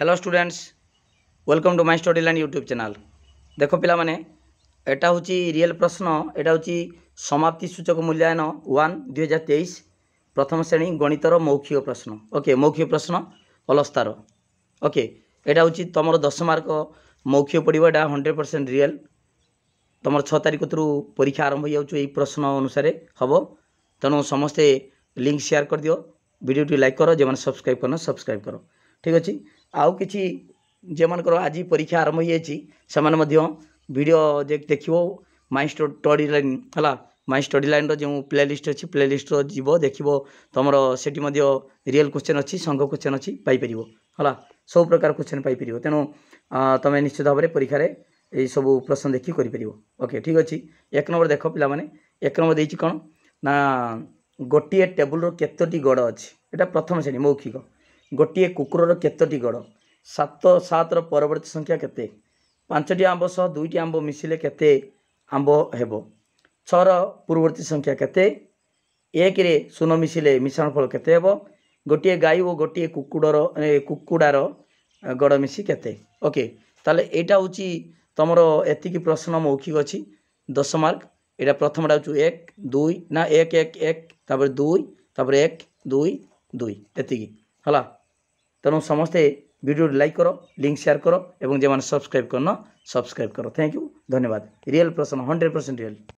hello students welcome to my study land YouTube channel ଦେଖ ପିଲାମାନେ ଏଇଟା ହେଉଛି ରିଏଲ୍ ପ୍ରଶ୍ନ ଏଇଟା ହେଉଛି ସମାପ୍ତି ସୂଚକ ମୂଲ୍ୟାୟନ ୱାନ୍ ଦୁଇହଜାର ତେଇଶ ପ୍ରଥମ ଶ୍ରେଣୀ ଗଣିତର ମୌଖିକ ପ୍ରଶ୍ନ ଓକେ ମୌଖିକ ପ୍ରଶ୍ନ ଅଲସ୍ତାର ଓକେ ଏଇଟା ହେଉଛି ତୁମର ଦଶ ମାର୍କ ମୌଖିକ ପଡ଼ିବ ଏଇଟା ହଣ୍ଡ୍ରେଡ଼ ପରସେଣ୍ଟ ରିଏଲ୍ ତୁମର ଛଅ ତାରିଖରୁ ପରୀକ୍ଷା ଆରମ୍ଭ ହୋଇଯାଉଛି ଏଇ ପ୍ରଶ୍ନ ଅନୁସାରେ ହେବ ତେଣୁ ସମସ୍ତେ ଲିଙ୍କ୍ ସେୟାର କରିଦିଅ ଭିଡ଼ିଓଟି ଲାଇକ୍ କର ଯେଉଁମାନେ ସବସ୍କ୍ରାଇବ୍ କରିନ ସବସ୍କ୍ରାଇବ୍ କର ଠିକ୍ ଅଛି ଆଉ କିଛି ଯେଉଁମାନଙ୍କର ଆଜି ପରୀକ୍ଷା ଆରମ୍ଭ ହୋଇଯାଇଛି ସେମାନେ ମଧ୍ୟ ଭିଡ଼ିଓ ଦେଖିବ ମାଇ ଷ୍ଟଡ଼ି ଲାଇନ୍ ହେଲା ମାଇ ଷ୍ଟଡ଼ି ଲାଇନ୍ର ଯେଉଁ ପ୍ଲେ ଲିଷ୍ଟ ଅଛି ପ୍ଲେ ଲିଷ୍ଟର ଯିବ ଦେଖିବ ତୁମର ସେଠି ମଧ୍ୟ ରିଏଲ୍ କୋଶ୍ଚିନ୍ ଅଛି ସଂଘ କୋଶ୍ଚିନ୍ ଅଛି ପାଇପାରିବ ହେଲା ସବୁ ପ୍ରକାର କୋଶ୍ଚିନ୍ ପାଇପାରିବ ତେଣୁ ତୁମେ ନିଶ୍ଚିତ ଭାବରେ ପରୀକ୍ଷାରେ ଏଇସବୁ ପ୍ରଶ୍ନ ଦେଖି କରିପାରିବ ଓକେ ଠିକ୍ ଅଛି ଏକ ନମ୍ବର ଦେଖ ପିଲାମାନେ ଏକ ନମ୍ବର ଦେଇଛି କ'ଣ ନା ଗୋଟିଏ ଟେବୁଲ୍ର କେତୋଟି ଗଡ଼ ଅଛି ଏଇଟା ପ୍ରଥମ ଶ୍ରେଣୀ ମୌଖିକ ଗୋଟିଏ କୁକୁରର କେତୋଟି ଗୋଡ଼ ସାତ ସାତର ପରବର୍ତ୍ତୀ ସଂଖ୍ୟା କେତେ ପାଞ୍ଚଟି ଆମ୍ବ ସହ ଦୁଇଟି ଆମ୍ବ ମିଶିଲେ କେତେ ଆମ୍ବ ହେବ ଛଅର ପୂର୍ବବର୍ତ୍ତୀ ସଂଖ୍ୟା କେତେ ଏକରେ ଶୂନ ମିଶିଲେ ମିଶାଣ ଫଳ କେତେ ହେବ ଗୋଟିଏ ଗାଈ ଓ ଗୋଟିଏ କୁକୁଡ଼ର କୁକୁଡ଼ାର ଗୋଡ଼ ମିଶି କେତେ ଓକେ ତାହେଲେ ଏଇଟା ହେଉଛି ତୁମର ଏତିକି ପ୍ରଶ୍ନ ମୌଖିକ ଅଛି ଦଶ ମାର୍କ এটা প্রথমটা হচ্ছে এক দুই না এক এক এক তারপরে দুই তারপরে এক দুই দুই এতিকি হলা ତେଣୁ ସମସ୍ତେ ଭିଡ଼ିଓଟି ଲାଇକ୍ କର ଲିଙ୍କ୍ ସେୟାର କର ଏବଂ ଯେଉଁମାନେ ସବସ୍କ୍ରାଇବ୍ କରିନ ସବସ୍କ୍ରାଇବ୍ କର ଥ୍ୟାଙ୍କ ୟୁ ଧନ୍ୟବାଦ ରିଅଲ୍ ପ୍ରଶ୍ନ ହଣ୍ଡ୍ରେଡ଼ ପରସେଣ୍ଟ ରିଅଲ୍